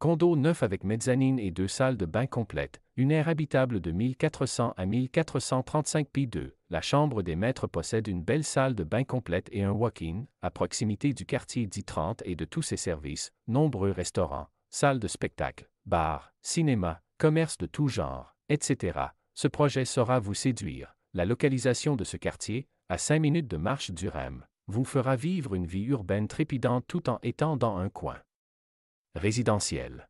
Condo neuf avec mezzanine et deux salles de bain complètes, une aire habitable de 1400 à 1435 pi 2. La chambre des maîtres possède une belle salle de bain complète et un walk-in, à proximité du quartier dit 30 et de tous ses services, nombreux restaurants, salles de spectacle, bars, cinéma, commerces de tout genre, etc. Ce projet saura vous séduire. La localisation de ce quartier, à 5 minutes de marche du REM, vous fera vivre une vie urbaine trépidante tout en étant dans un coin résidentiel